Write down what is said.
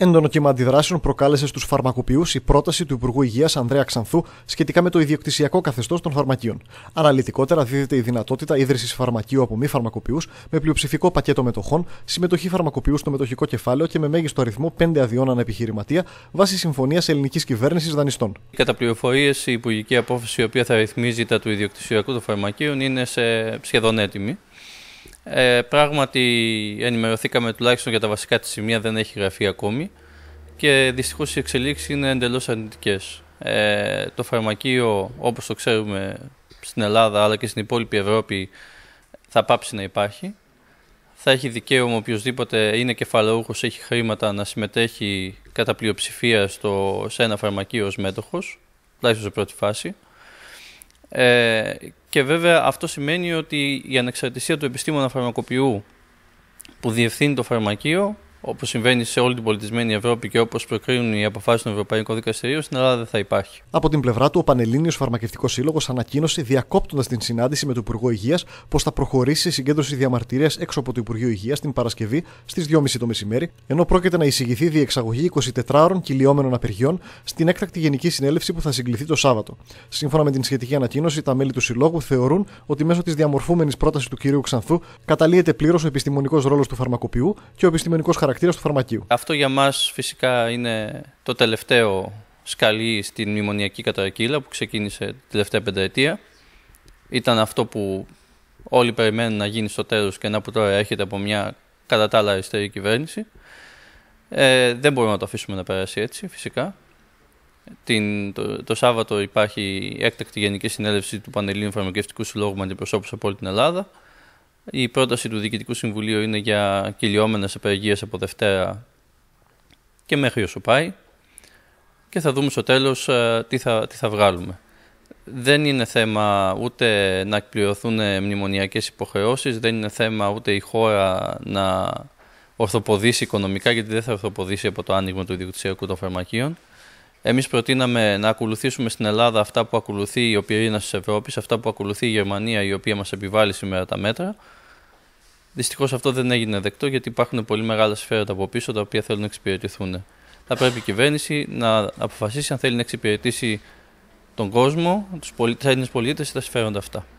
Έντονο κύμα αντιδράσεων προκάλεσε στους φαρμακοποιούς η πρόταση του Υπουργού Υγείας Ανδρέα Ξανθού σχετικά με το ιδιοκτησιακό καθεστώς των φαρμακείων. Αναλυτικότερα δίδεται η δυνατότητα ίδρυσης φαρμακείου από μη φαρμακοποιούς με πλειοψηφικό πακέτο μετοχών, συμμετοχή φαρμακοποιούς στο μετοχικό κεφάλαιο και με μέγιστο αριθμό 5 αδειών ανεπιχειρηματία βάσει συμφωνίας ελληνικής κυβέρνησης δανειστών. Κατά πληροφορίες, η υπουργική απόφαση η οποία θα ρυθμίζει τα του ιδιοκτησιακού των φαρμακείων είναι σε σχεδόν έτοιμη. Ε, πράγματι ενημερωθήκαμε τουλάχιστον για τα βασικά της σημεία, δεν έχει γραφεί ακόμη και δυστυχώς οι εξελίξεις είναι εντελώς αρνητικές. Ε, το φαρμακείο όπως το ξέρουμε στην Ελλάδα αλλά και στην υπόλοιπη Ευρώπη θα πάψει να υπάρχει. Θα έχει δικαίωμα οποιοδήποτε είναι κεφαλαούχος, έχει χρήματα να συμμετέχει κατά πλειοψηφία στο, σε ένα φαρμακείο ως μέτοχος, τουλάχιστον σε πρώτη φάση. Ε, και βέβαια αυτό σημαίνει ότι η ανεξαρτησία του επιστήμονα φαρμακοποιού που διευθύνει το φαρμακείο Όπως συμβαίνει σε όλη την πολιτισμένη Ευρώπη και όπως προκρίνουν οι αποφάσεις του Ευρωπαϊκού Δικαστηρίων, στην Ελλάδα δεν θα υπάρχει. Από την πλευρά του, ο Πανελλήνιος Φαρμακευτικός Σύλλογος ανακοίνωσε, διακόπτοντας την συνάντηση με τον Υπουργό Υγείας, πως θα προχωρήσει σε συγκέντρωση διαμαρτυρίας έξω από το Υπουργείο Υγείας την Παρασκευή στις 2.30 το μεσημέρι, ενώ πρόκειται να εισηγηθεί διεξαγωγή 24 κυλιόμενων απεργιών στην έκτακτη Γενική Συνέλευση που θα συγκληθεί το Σάββατο. Σύμφωνα με την σχετική ανακοίνωση, τα μέλη του Συλλόγου θεωρούν ότι μέσω της διαμορφούμενης πρότασης του κυρίου Ξανθού καταλύεται πλήρως ο επιστημονικός ρόλος του φαρμακοποιού και ο επιστημονικός χαρακτήρας του φαρμακείου. Αυτό για μας φυσικά είναι το τελευταίο σκαλί στην μνημονιακή καταρακύλα που ξεκίνησε την τελευταία πενταετία. Ήταν αυτό που όλοι περιμένουν να γίνει στο τέλος και να που τώρα έρχεται από μια κατά τα άλλα αριστερή κυβέρνηση. Ε, δεν μπορούμε να το αφήσουμε να περάσει έτσι φυσικά. Την, το, Σάββατο υπάρχει έκτακτη Γενική Συνέλευση του Πανελλήνιου Φαρμακευτικού Συλλόγου με αντιπροσώπους από όλη την Ελλάδα. Η πρόταση του Διοικητικού Συμβουλίου είναι για κυλιόμενες απεργίες από Δευτέρα και μέχρι όσο πάει και θα δούμε στο τέλος ε, τι θα, τι θα βγάλουμε. Δεν είναι θέμα ούτε να εκπληρωθούν μνημονιακές υποχρεώσεις, δεν είναι θέμα ούτε η χώρα να ορθοποδήσει οικονομικά, γιατί δεν θα ορθοποδήσει από το άνοιγμα του Διοικητικού των φαρμακείων. Εμείς προτείναμε να ακολουθήσουμε στην Ελλάδα αυτά που ακολουθεί η πυρήνα τη Ευρώπη, αυτά που ακολουθεί η Γερμανία, η οποία μας επιβάλλει σήμερα τα μέτρα. Δυστυχώς αυτό δεν έγινε δεκτό γιατί υπάρχουν πολύ μεγάλα σφαίρετα από πίσω τα οποία θέλουν να εξυπηρετηθούν. Θα πρέπει η κυβέρνηση να αποφασίσει αν θέλει να εξυπηρετήσει τον κόσμο, τους Έλληνες πολίτες ή τα συμφέροντα αυτά.